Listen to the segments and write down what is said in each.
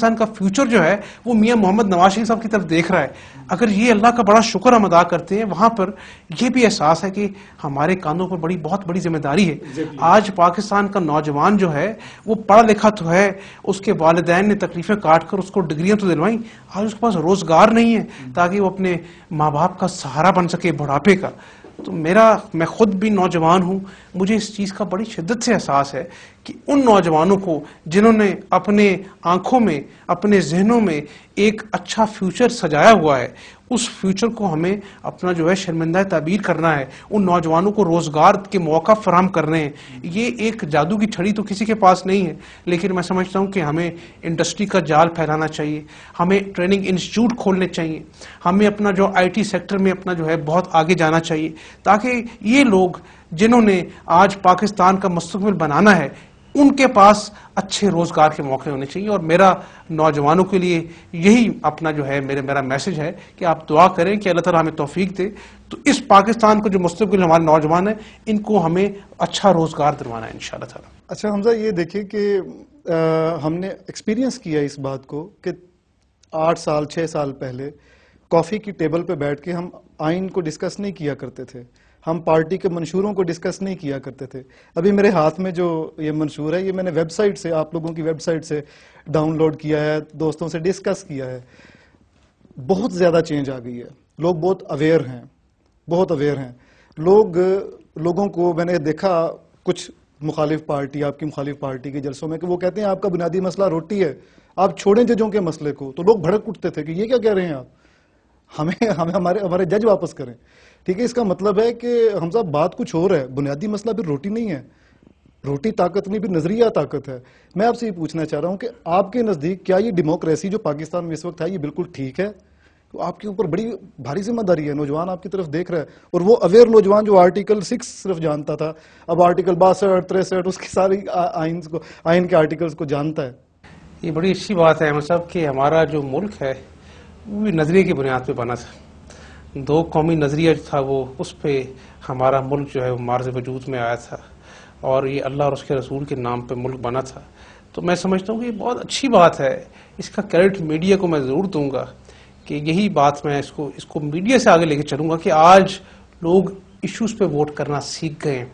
पाकिस्तान का फ्यूचर जो है वो मियाँ मोहम्मद नवाज शरीफ साहब की तरफ देख रहा है अगर ये अल्लाह का बड़ा शुक्र हम अदा करते हैं वहाँ पर यह भी एहसास है कि हमारे कानों पर बड़ी बहुत बड़ी जिम्मेदारी है आज पाकिस्तान का नौजवान जो है वो पढ़ा लिखा तो है उसके वालदेन ने तकलीफें काट कर उसको डिग्रियाँ तो दिलवाई आज उसके पास रोज़गार नहीं है ताकि वो अपने माँ बाप का सहारा बन सके बुढ़ापे का तो मेरा मैं खुद भी नौजवान हूँ मुझे इस चीज़ का बड़ी शिद्दत से एहसास है कि उन नौजवानों को जिन्होंने अपने आंखों में अपने जहनों में एक अच्छा फ्यूचर सजाया हुआ है उस फ्यूचर को हमें अपना जो है शर्मिंदा तबीर करना है उन नौजवानों को रोजगार के मौका फराम करने हैं ये एक जादू की छड़ी तो किसी के पास नहीं है लेकिन मैं समझता हूँ कि हमें इंडस्ट्री का जाल फैलाना चाहिए हमें ट्रेनिंग इंस्टीट्यूट खोलने चाहिए हमें अपना जो आई सेक्टर में अपना जो है बहुत आगे जाना चाहिए ताकि ये लोग जिन्होंने आज पाकिस्तान का मुस्तबिल बनाना है उनके पास अच्छे रोजगार के मौके होने चाहिए और मेरा नौजवानों के लिए यही अपना जो है मेरे मेरा मैसेज है कि आप दुआ करें कि अल्लाह ताला हमें तोफीक दे तो इस पाकिस्तान को जो मुस्तबिल हमारे नौजवान हैं इनको हमें अच्छा रोजगार दिलवाना है इन शाह अच्छा हमजा ये देखिए कि हमने एक्सपीरियंस किया इस बात को कि आठ साल छः साल पहले कॉफ़ी की टेबल पर बैठ के हम आइन को डिस्कस नहीं किया करते थे हम पार्टी के मंशूरों को डिस्कस नहीं किया करते थे अभी मेरे हाथ में जो ये मंशूर है ये मैंने वेबसाइट से आप लोगों की वेबसाइट से डाउनलोड किया है दोस्तों से डिस्कस किया है बहुत ज़्यादा चेंज आ गई है लोग बहुत अवेयर हैं बहुत अवेयर हैं लोग लोगों को मैंने देखा कुछ मुखालिफ पार्टी आपकी मुखालिफ पार्टी के जलसों में कि वो कहते हैं आपका बुनियादी मसला रोटी है आप छोड़ें जजों के मसले को तो लोग भड़क उठते थे कि ये क्या कह रहे हैं आप हमें हमें हमारे हमारे जज वापस करें ठीक है इसका मतलब है कि हम साहब बात कुछ और है बुनियादी मसला फिर रोटी नहीं है रोटी ताकत नहीं फिर नजरिया ताकत है मैं आपसे ये पूछना चाह रहा हूँ कि आपके नज़दीक क्या ये डेमोक्रेसी जो पाकिस्तान में इस वक्त है ये बिल्कुल ठीक है तो आपके ऊपर बड़ी भारी जिम्मेदारी है नौजवान आपकी तरफ देख रहा है और वो अवेयर नौजवान जो आर्टिकल सिक्स सिर्फ जानता था अब आर्टिकल बासठ तिरसठ उसकी सारी आइन को आइन के आर्टिकल्स को जानता है ये बड़ी अच्छी बात है हम साहब कि हमारा जो मुल्क है वो भी नजरिए की बुनियाद पर बना था दो कौमी नज़रिया था वो उस पर हमारा मुल्क जो है वो मार्ज वजूद में आया था और ये अल्लाह और उसके रसूल के नाम पर मुल्क बना था तो मैं समझता हूँ कि ये बहुत अच्छी बात है इसका क्रेडिट मीडिया को मैं ज़रूर दूंगा कि यही बात मैं इसको इसको मीडिया से आगे लेके चलूँगा कि आज लोग इश्यूज पे वोट करना सीख गए हैं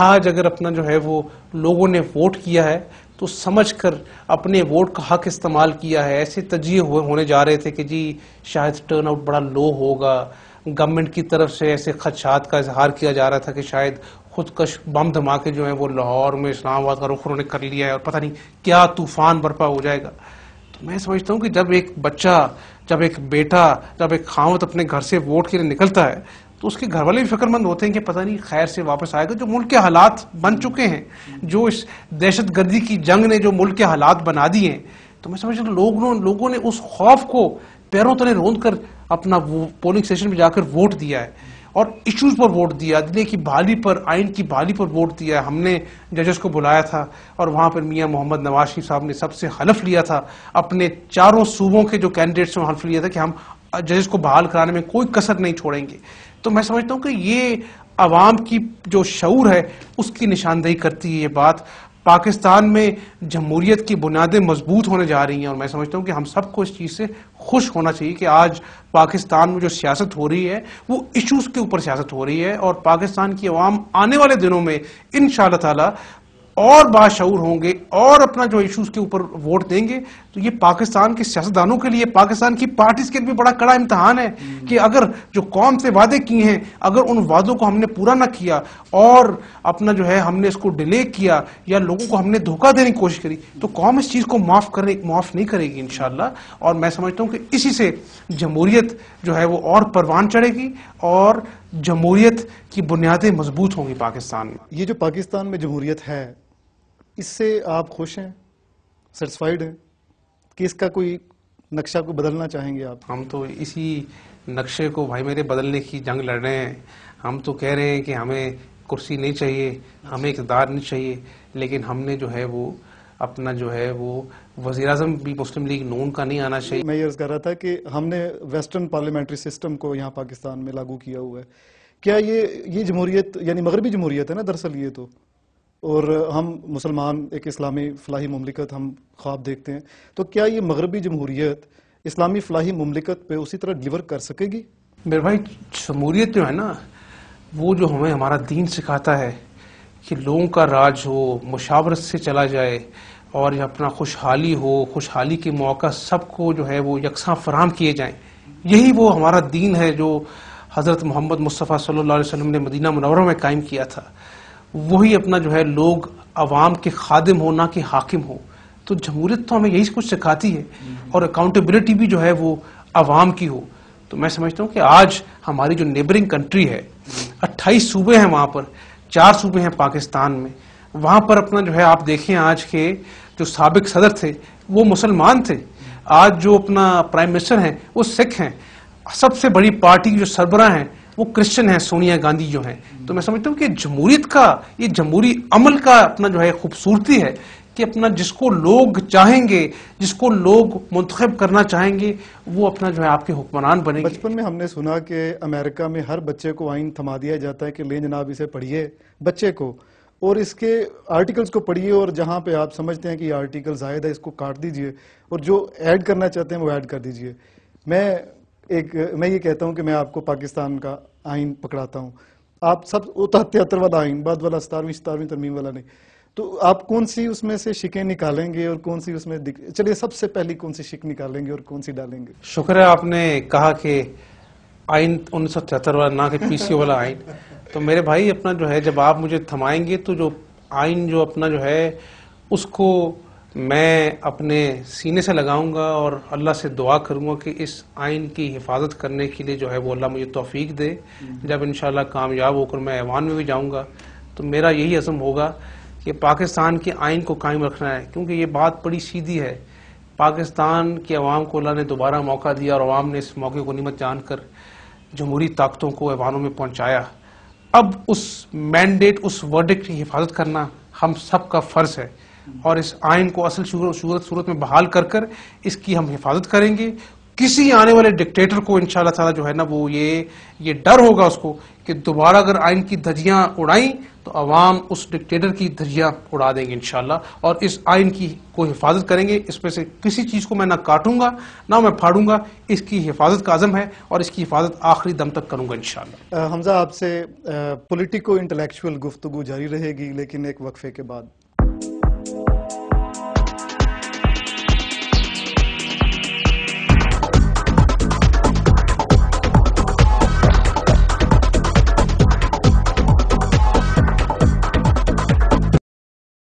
आज अगर अपना जो है वो लोगों ने वोट किया है तो समझ कर अपने वोट का हक इस्तेमाल किया है ऐसे तजिए हो, होने जा रहे थे कि जी शायद टर्नआउट बड़ा लो होगा गवर्नमेंट की तरफ से ऐसे खदशात का इजहार किया जा रहा था कि शायद खुदकश बम धमाके जो है वो लाहौर में इस्लामाबाद का रुख उन्होंने कर लिया है और पता नहीं क्या तूफान बर्पा हो जाएगा तो मैं समझता हूँ कि जब एक बच्चा जब एक बेटा जब एक खावत अपने घर से वोट के लिए निकलता है तो उसके घर वाले भी फिक्रमंद होते हैं कि पता नहीं खैर से वापस आएगा जो मुल्क के हालात बन चुके हैं जो इस दहशत गर्दी की जंग ने जो मुल्क के हालात बना दिए हैं तो मैं समझ रहा लोगों लोगों ने उस खौफ को पैरों तले रोंद कर अपना वो पोलिंग स्टेशन में जाकर वोट दिया है और इश्यूज पर वोट दिया दिल्ली की बहाली पर आइन की बहाली पर वोट दिया हमने जजेस को बुलाया था और वहाँ पर मियाँ मोहम्मद नवाज शरीफ साहब ने सबसे हलफ लिया था अपने चारों सूबों के जो कैंडिडेट्स में हल्फ लिया था कि हम जजेस को बहाल कराने में कोई कसर नहीं छोड़ेंगे तो मैं समझता हूं कि ये आवाम की जो शूर है उसकी निशानदेही करती है ये बात पाकिस्तान में जमहूरीत की बुनियादें मजबूत होने जा रही हैं और मैं समझता हूँ कि हम सबको इस चीज़ से खुश होना चाहिए कि आज पाकिस्तान में जो सियासत हो रही है वो इश्यूज़ के ऊपर सियासत हो रही है और पाकिस्तान की आवाम आने वाले दिनों में इन शाह और बाशूर होंगे और अपना जो इश्यूज के ऊपर वोट देंगे तो ये पाकिस्तान के सियासतदानों के लिए पाकिस्तान की पार्टीज के लिए बड़ा कड़ा इम्तहान है कि अगर जो कौम से वादे किए हैं अगर उन वादों को हमने पूरा ना किया और अपना जो है हमने इसको डिले किया या लोगों को हमने धोखा देने की कोशिश करी तो कौम इस चीज को माफ करने माफ नहीं करेगी इनशाला और मैं समझता हूँ कि इसी से जमहूरियत जो है वो और परवान चढ़ेगी और जमहूरियत की बुनियादें मजबूत होंगी पाकिस्तान में ये जो पाकिस्तान में जमहूरियत है इससे आप खुश हैं सेटिस्फाइड हैं कि इसका कोई नक्शा को बदलना चाहेंगे आप हम तो इसी नक्शे को भाई मेरे बदलने की जंग लड़ रहे हैं हम तो कह रहे हैं कि हमें कुर्सी नहीं चाहिए हमें इकदार नहीं चाहिए लेकिन हमने जो है वो अपना जो है वो वजी अजम भी मुस्लिम लीग नून का नहीं आना चाहिए मैं ये कर रहा था कि हमने वेस्टर्न पार्लियामेंट्री सिस्टम को यहाँ पाकिस्तान में लागू किया हुआ है क्या ये ये जमहूरियत यानी मगरबी जमहूरियत है ना दरअसल ये तो और हम मुसलमान एक इस्लामी फलाही ममलिकत हम ख्वाब देखते हैं तो क्या ये मगरबी जमहूरियत इस्लामी फलाही ममलिकत पे उसी तरह डिलीवर कर सकेगी मेरे भाई जमहूरियत जो है ना वो जो हमें हमारा दीन सिखाता है कि लोगों का राज हो मुशावरत से चला जाए और अपना खुशहाली हो खुशहाली के मौका सबको जो है वो यकसा फराम किए जाएं यही वो हमारा दीन है जो हज़रत मोहम्मद मुस्तफ़ा सल्लल्लाहु अलैहि वसल्लम ने मदीना मनवरा में कायम किया था वही अपना जो है लोग अवाम के खादिम हो ना कि हाकिम हो तो जमहूरियत तो हमें यही कुछ सिखाती है और अकाउंटेबिलिटी भी जो है वो अवाम की हो तो मैं समझता हूँ कि आज हमारी जो नेबरिंग कंट्री है अट्ठाईस सूबे हैं वहाँ पर चार सूबे हैं पाकिस्तान में वहाँ पर अपना जो है आप देखें आज के जो सबक सदर थे वो मुसलमान थे आज जो अपना प्राइम मिनिस्टर हैं वो सिख हैं सबसे बड़ी पार्टी जो सरबरा हैं वो क्रिश्चियन है सोनिया गांधी जो है तो मैं समझता हूँ कि जमहूरियत का ये जमहूरी अमल का अपना जो है खूबसूरती है कि अपना जिसको लोग चाहेंगे जिसको लोग मुंतखब करना चाहेंगे वो अपना जो है आपके हुक्मरान बने बचपन में हमने सुना कि अमेरिका में हर बच्चे को आइन थमा दिया जाता है कि ले जनाब इसे पढ़िए बच्चे को और इसके आर्टिकल्स को पढ़िए और जहाँ पे आप समझते हैं कि ये आर्टिकल जायद है इसको काट दीजिए और जो ऐड करना चाहते हैं वो ऐड कर दीजिए मैं एक मैं ये कहता हूँ कि मैं आपको पाकिस्तान का आइन पकड़ाता हूँ आप सब उतहत्तर वाला आइन बाद वाला सतारवीं सतारवीं तरमीम वाला नहीं तो आप कौन सी उसमें से शिकें निकालेंगे और कौन सी उसमें चलिए सबसे पहली कौन सी शिक निकालेंगे और कौन सी डालेंगे शुक्र है आपने कहा कि आइन उन्नीस सौ तिहत्तर वाला ना कि पीसी वाला आइन तो मेरे भाई अपना जो है जब आप मुझे थमाएंगे तो जो आइन जो अपना जो है उसको मैं अपने सीने से लगाऊंगा और अल्लाह से दुआ करूंगा कि इस आइन की हिफाजत करने के लिए जो है वो अल्लाह मुझे तोफीक दे हम्म। जब इन कामयाब होकर मैं ऐवान में भी जाऊंगा तो मेरा यही अज़म होगा कि पाकिस्तान के आइन को कायम रखना है क्योंकि ये बात बड़ी सीधी है पाकिस्तान की अवाम को अल्लाह ने दोबारा मौका दिया और अवाम ने इस मौके को नीमत जानकर जमहूरी ताकतों को ऐवानों में पहुँचाया अब उस मैंडेट उस वर्डिक्ट की हिफाजत करना हम सब का फ़र्ज़ है और इस आइन को असल सूरत सूरत में बहाल कर कर इसकी हम हिफाजत करेंगे किसी आने वाले डिक्टेटर को इनशाला जो है ना वो ये ये डर होगा उसको कि दोबारा अगर आइन की धजियां उड़ाई तो अवाम उस डिक्टेटर की धजियां उड़ा देंगे इनशाला और इस आइन की को हिफाजत करेंगे इसमें से किसी चीज़ को मैं ना काटूंगा ना मैं फाड़ूंगा इसकी हिफाजत का आज़म है और इसकी हिफाजत आखिरी दम तक करूंगा इनशाला हमजा आपसे पोलिटिको इंटेलेक्चुअल गुफ्तु जारी रहेगी लेकिन एक वक्फे के बाद